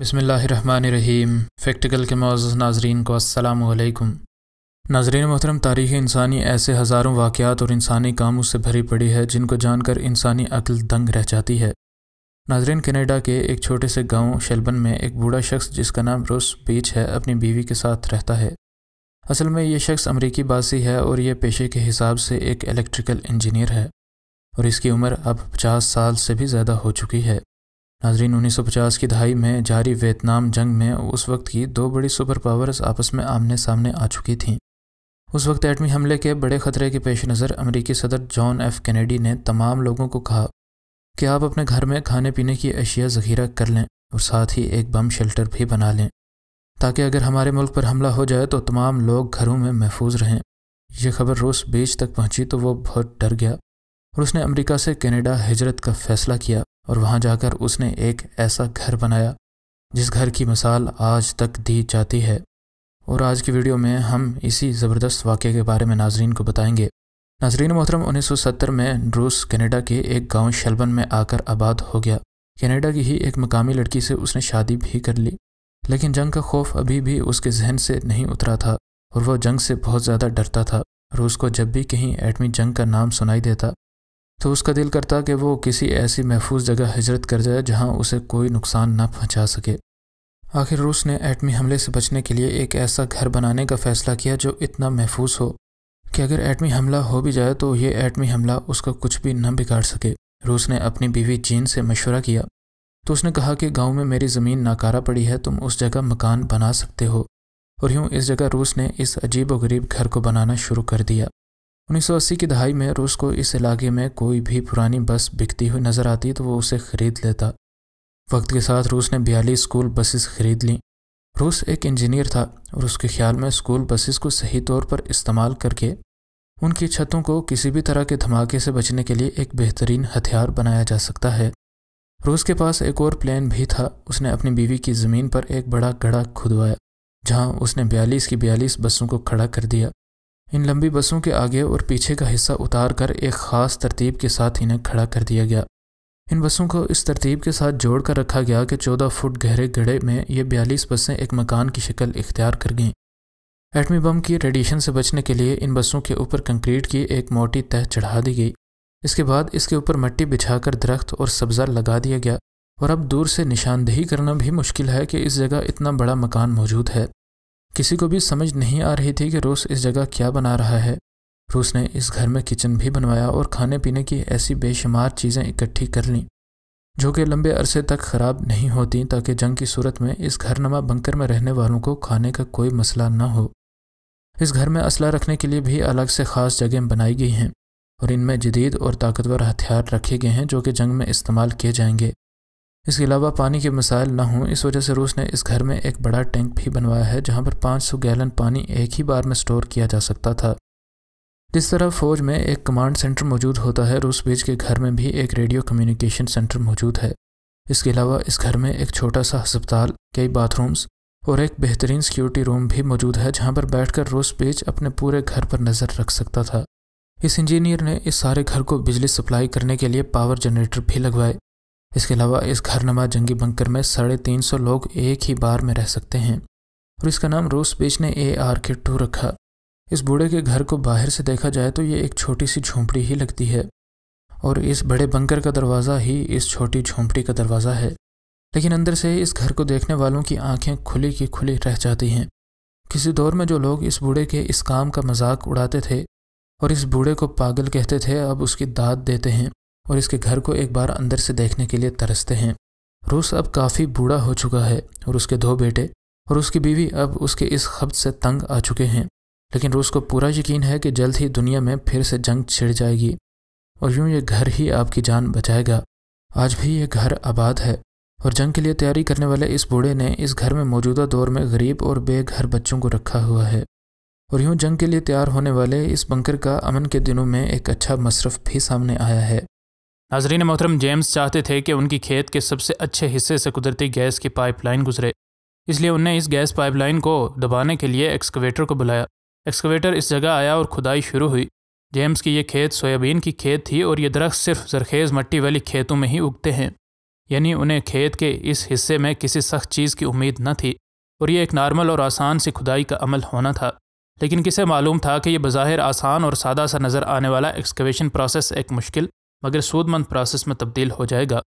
बसमीम फैक्टिकल के मोज़ नाजरन को असलकम नाजरन मोहतरम तारीख़ इंसानी ऐसे हज़ारों वाक़ात और इंसानी कामों से भरी पड़ी है जिनको जानकर इंसानी अक्ल दंग रह जाती है नाजरीन कनाडा के एक छोटे से गांव शेलबन में एक बूढ़ा शख्स जिसका नाम रोस बीच है अपनी बीवी के साथ रहता है असल में ये शख्स अमरीकी बासी है और यह पेशे के हिसाब से एक इलेक्ट्रिकल इंजीनियर है और इसकी उम्र अब पचास साल से भी ज़्यादा हो चुकी है नाजरीन 1950 की दहाई में जारी वियतनाम जंग में उस वक्त की दो बड़ी सुपर पावर्स आपस में आमने सामने आ चुकी थीं उस वक्त एटमी हमले के बड़े खतरे के पेश नज़र अमरीकी सदर जॉन एफ कैनेडी ने तमाम लोगों को कहा कि आप अपने घर में खाने पीने की अशिया ज़खीरा कर लें और साथ ही एक बम शेल्टर भी बना लें ताकि अगर हमारे मुल्क पर हमला हो जाए तो तमाम लोग घरों में महफूज रहें यह खबर रूस बीच तक पहुंची तो वह बहुत डर गया और उसने अमेरिका से कनाडा हिजरत का फैसला किया और वहाँ जाकर उसने एक ऐसा घर बनाया जिस घर की मिसाल आज तक दी जाती है और आज की वीडियो में हम इसी ज़बरदस्त वाक़े के बारे में नाजरीन को बताएंगे नाजरीन मोहतरम 1970 में रूस कनाडा के एक गांव शलबन में आकर आबाद हो गया कनाडा की ही एक मकामी लड़की से उसने शादी भी कर ली लेकिन जंग का खौफ अभी भी उसके जहन से नहीं उतरा था और वह जंग से बहुत ज़्यादा डरता था रूस को जब भी कहीं एटमी जंग का नाम सुनाई देता तो उसका दिल करता कि वो किसी ऐसी महफूज जगह हिजरत कर जाए जहाँ उसे कोई नुकसान न पहुँचा सके आखिर रूस ने एटमी हमले से बचने के लिए एक ऐसा घर बनाने का फ़ैसला किया जो इतना महफूज हो कि अगर एटमी हमला हो भी जाए तो ये एटमी हमला उसका कुछ भी न बिगाड़ सके रूस ने अपनी बीवी जीन से मशवरा किया तो उसने कहा कि गांव में मेरी ज़मीन नाकारा पड़ी है तुम उस जगह मकान बना सकते हो और यूँ इस जगह रूस ने इस अजीब व गरीब घर को बनाना शुरू कर दिया 1980 की दहाई में रूस को इस इलाके में कोई भी पुरानी बस बिकती हुई नज़र आती तो वो उसे ख़रीद लेता वक्त के साथ रूस ने बयालीस स्कूल बसेस ख़रीद लीं रूस एक इंजीनियर था और उसके ख्याल में स्कूल बसेस को सही तौर पर इस्तेमाल करके उनकी छतों को किसी भी तरह के धमाके से बचने के लिए एक बेहतरीन हथियार बनाया जा सकता है रूस के पास एक और प्लान भी था उसने अपनी बीवी की ज़मीन पर एक बड़ा गड़ा खुदवाया जहाँ उसने बयालीस की बयालीस बसों को खड़ा कर दिया इन लंबी बसों के आगे और पीछे का हिस्सा उतार कर एक ख़ास तरतीब के साथ इन्हें खड़ा कर दिया गया इन बसों को इस तरतीब के साथ जोड़ कर रखा गया कि 14 फुट गहरे गड्ढे में ये 42 बसें एक मकान की शक्ल इख्तियार कर गईं एटमी बम की रेडिएशन से बचने के लिए इन बसों के ऊपर कंक्रीट की एक मोटी तह चढ़ा दी गई इसके बाद इसके ऊपर मट्टी बिछाकर दरख्त और सब्ज़ा लगा दिया गया और अब दूर से निशानदेही करना भी मुश्किल है कि इस जगह इतना बड़ा मकान मौजूद है किसी को भी समझ नहीं आ रही थी कि रूस इस जगह क्या बना रहा है रूस ने इस घर में किचन भी बनवाया और खाने पीने की ऐसी बेशुमार चीज़ें इकट्ठी कर लीं जो कि लंबे अरसे तक ख़राब नहीं होती ताकि जंग की सूरत में इस घरनमा बंकर में रहने वालों को खाने का कोई मसला न हो इस घर में असला रखने के लिए भी अलग से ख़ास जगह बनाई गई हैं और इनमें जदीद और ताकतवर हथियार रखे गए हैं जो कि जंग में इस्तेमाल किए जाएंगे इसके अलावा पानी के मसाइल ना हों इस वजह से रूस ने इस घर में एक बड़ा टैंक भी बनवाया है जहां पर 500 गैलन पानी एक ही बार में स्टोर किया जा सकता था जिस तरह फौज में एक कमांड सेंटर मौजूद होता है रूस बीच के घर में भी एक रेडियो कम्युनिकेशन सेंटर मौजूद है इसके अलावा इस घर में एक छोटा सा अस्पताल कई बाथरूम्स और एक बेहतरीन सिक्योरिटी रूम भी मौजूद है जहां पर बैठकर रूस बीच अपने पूरे घर पर नज़र रख सकता था इस इंजीनियर ने इस सारे घर को बिजली सप्लाई करने के लिए पावर जनरेटर भी लगवाए इसके अलावा इस नमा जंगी बंकर में साढ़े तीन सौ लोग एक ही बार में रह सकते हैं और इसका नाम रूस बीच ने ए आर के टू रखा इस बूढ़े के घर को बाहर से देखा जाए तो ये एक छोटी सी झोंपड़ी ही लगती है और इस बड़े बंकर का दरवाज़ा ही इस छोटी झोंपड़ी का दरवाज़ा है लेकिन अंदर से इस घर को देखने वालों की आंखें खुली की खुली रह जाती हैं किसी दौर में जो लोग इस बूढ़े के इस काम का मजाक उड़ाते थे और इस बूढ़े को पागल कहते थे अब उसकी दाद देते हैं और इसके घर को एक बार अंदर से देखने के लिए तरसते हैं रूस अब काफ़ी बूढ़ा हो चुका है और उसके दो बेटे और उसकी बीवी अब उसके इस खब्त से तंग आ चुके हैं लेकिन रूस को पूरा यकीन है कि जल्द ही दुनिया में फिर से जंग छिड़ जाएगी और यूं ये घर ही आपकी जान बचाएगा आज भी ये घर आबाद है और जंग के लिए तैयारी करने वाले इस बूढ़े ने इस घर में मौजूदा दौर में गरीब और बेघर बच्चों को रखा हुआ है और यूं जंग के लिए तैयार होने वाले इस बंकर का अमन के दिनों में एक अच्छा मशरफ भी सामने आया है नाजरीन मोहतरम जेम्स चाहते थे कि उनकी खेत के सबसे अच्छे हिस्से से कुदरती गैस की पाइपलाइन गुजरे इसलिए उन्हें इस गैस पाइपलाइन को दबाने के लिए एक्सकवेटर को बुलाया एक्सकवेटर इस जगह आया और खुदाई शुरू हुई जेम्स की यह खेत सोयाबीन की खेत थी और ये दरख्त सिर्फ जरखेज़ मट्टी वाली खेतों में ही उगते हैं यानी उन्हें खेत के इस हिस्से में किसी सख्त चीज़ की उम्मीद न थी और यह एक नॉर्मल और आसान सी खुदाई का अमल होना था लेकिन किसे मालूम था कि यह बज़ाहिर आसान और सादा सा नज़र आने वाला एक्सकवेशन प्रोसेस एक मुश्किल मगर सूदमंद प्रोसेस में तब्दील हो जाएगा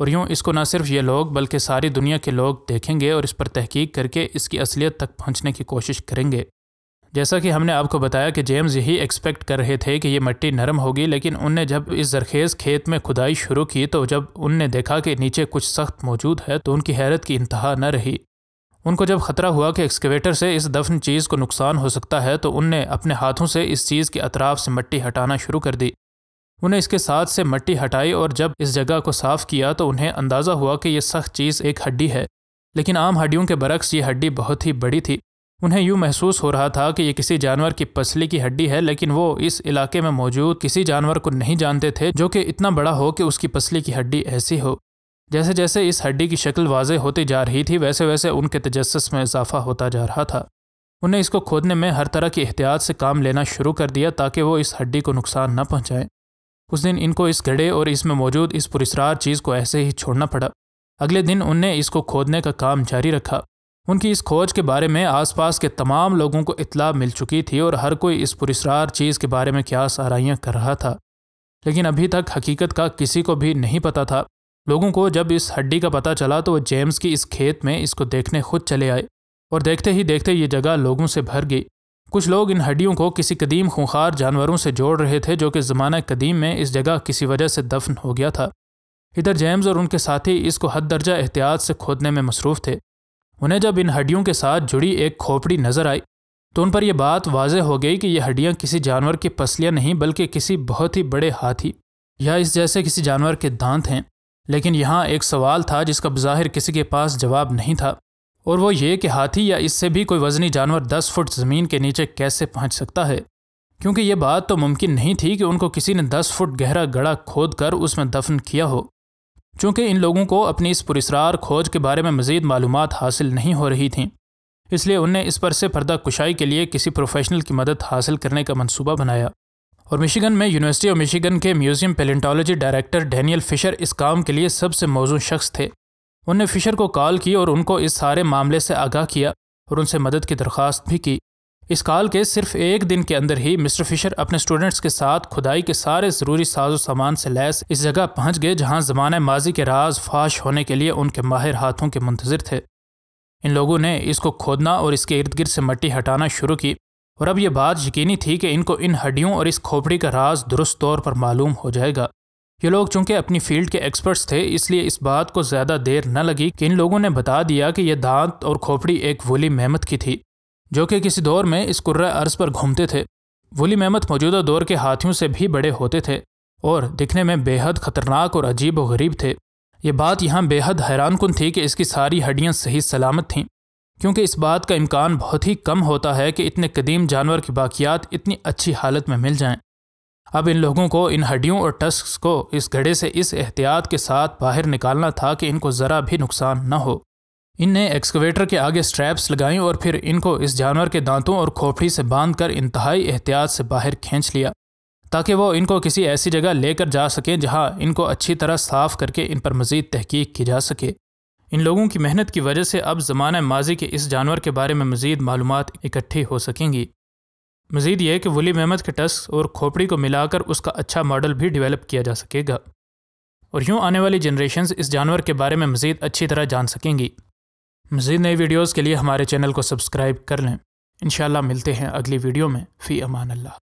और यूँ इसको न सिर्फ ये लोग बल्कि सारी दुनिया के लोग देखेंगे और इस पर तहकीक करके इसकी असलियत तक पहुँचने की कोशिश करेंगे जैसा कि हमने आपको बताया कि जेम्स यही एक्सपेक्ट कर रहे थे कि ये मिट्टी नरम होगी लेकिन उनने जब इस जरखेज़ खेत में खुदाई शुरू की तो जब उनने देखा कि नीचे कुछ सख्त मौजूद है तो उनकी हैरत की इंतहा न रही उनको जब खतरा हुआ कि एक्सकेवेटर से इस दफन चीज़ को नुकसान हो सकता है तो उनने अपने हाथों से इस चीज़ के अतराफ से मिट्टी हटाना शुरू कर दी उन्हें इसके साथ से मट्टी हटाई और जब इस जगह को साफ किया तो उन्हें अंदाज़ा हुआ कि यह सख्त चीज़ एक हड्डी है लेकिन आम हड्डियों के बरक्स ये हड्डी बहुत ही बड़ी थी उन्हें यूँ महसूस हो रहा था कि ये किसी जानवर की पसली की हड्डी है लेकिन वो इस इलाके में मौजूद किसी जानवर को नहीं जानते थे जो कि इतना बड़ा हो कि उसकी पसली की हड्डी ऐसी हो जैसे जैसे इस हड्डी की शक्ल वाजे होती जा रही थी वैसे वैसे उनके तजस्स में इजाफा होता जा रहा था उन्हें इसको खोदने में हर तरह की एहतियात से काम लेना शुरू कर दिया ताकि वो इस हड्डी को नुकसान न पहुँचाएं उस दिन इनको इस घड़े और इसमें मौजूद इस पुरस्ार चीज़ को ऐसे ही छोड़ना पड़ा अगले दिन उनने इसको खोदने का काम जारी रखा उनकी इस खोज के बारे में आसपास के तमाम लोगों को इतला मिल चुकी थी और हर कोई इस पुरस्ार चीज़ के बारे में क्या सराइयाँ कर रहा था लेकिन अभी तक हकीकत का किसी को भी नहीं पता था लोगों को जब इस हड्डी का पता चला तो वह जेम्स की इस खेत में इसको देखने खुद चले आए और देखते ही देखते ये जगह लोगों से भर गई कुछ लोग इन हड्डियों को किसी कदीम खूंखार जानवरों से जोड़ रहे थे जो कि ज़माना कदीम में इस जगह किसी वजह से दफन हो गया था इधर जेम्स और उनके साथी इसको हद दर्जा एहतियात से खोदने में मसरूफ़ थे उन्हें जब इन हड्डियों के साथ जुड़ी एक खोपड़ी नज़र आई तो उन पर यह बात वाजह हो गई कि यह हड्डियाँ किसी जानवर की पसलियाँ नहीं बल्कि किसी बहुत ही बड़े हाथी या इस जैसे किसी जानवर के दांत हैं लेकिन यहाँ एक सवाल था जिसका बज़ाहिर किसी के पास जवाब नहीं था और वो ये कि हाथी या इससे भी कोई वजनी जानवर दस फुट ज़मीन के नीचे कैसे पहुँच सकता है क्योंकि ये बात तो मुमकिन नहीं थी कि उनको किसी ने दस फुट गहरा गड़ा खोद कर उसमें दफन किया हो चूँकि इन लोगों को अपनी इस पुरस्रार खोज के बारे में मजीद मालूम हासिल नहीं हो रही थी इसलिए उनने इस पर से पर्दा कुशाई के लिए किसी प्रोफेशनल की मदद हासिल करने का मनसूबा बनाया और मिशिगन में यूनिवर्सिटी ऑफ मिशिगन के museum paleontology director Daniel Fisher इस काम के लिए सबसे मौजूद शख्स थे उनने फिशर को कॉल की और उनको इस सारे मामले से आगाह किया और उनसे मदद की दरख्वास्त भी की इस कॉल के सिर्फ एक दिन के अंदर ही मिस्टर फिशर अपने स्टूडेंट्स के साथ खुदाई के सारे ज़रूरी साजो सामान से लैस इस जगह पहुंच गए जहां जमाने माजी के राज फाश होने के लिए उनके माहिर हाथों के मुंतजर थे इन लोगों ने इसको खोदना और इसके इर्द गिर्द से मट्टी हटाना शुरू की और अब यह बात यकीनी थी कि इनको इन हड्डियों और इस खोपड़ी का राज दुरुस्त तौर पर मालूम हो जाएगा ये लोग चूंकि अपनी फील्ड के एक्सपर्ट्स थे इसलिए इस बात को ज़्यादा देर न लगी कि इन लोगों ने बता दिया कि यह दांत और खोपड़ी एक वली मेहमत की थी जो कि किसी दौर में इस कुर्रा अर्ज पर घूमते थे वली मेहमत मौजूदा दौर के हाथियों से भी बड़े होते थे और दिखने में बेहद खतरनाक और अजीब व गरीब थे ये बात यहाँ बेहद हैरान कन थी कि इसकी सारी हड्डियाँ सही सलामत थीं क्योंकि इस बात का इम्कान बहुत ही कम होता है कि इतने कदीम जानवर की बाकियात इतनी अच्छी हालत में मिल जाएं अब इन लोगों को इन हड्डियों और टस्क को इस घड़े से इस एहतियात के साथ बाहर निकालना था कि इनको ज़रा भी नुकसान न हो इनने एक्सकवेटर के आगे स्ट्रैप्स लगाई और फिर इनको इस जानवर के दांतों और खोपड़ी से बांध कर इंतहाई एहतियात से बाहर खींच लिया ताकि वो इनको किसी ऐसी जगह लेकर जा सकें जहां इनको अच्छी तरह साफ करके इन पर मजीद तहकीक की जा सके इन लोगों की मेहनत की वजह से अब ज़माना माजी के इस जानवर के बारे में मजीद मालूम इकट्ठी हो सकेंगी मजीद ये कि वली महमद के टस्क और खोपड़ी को मिलाकर उसका अच्छा मॉडल भी डिवेलप किया जा सकेगा और यूँ आने वाली जनरेशन इस जानवर के बारे में मज़ीद अच्छी तरह जान सकेंगी मज़ीद नई वीडियोज़ के लिए हमारे चैनल को सब्सक्राइब कर लें इन मिलते हैं अगली वीडियो में फ़ी अमान अल्लाह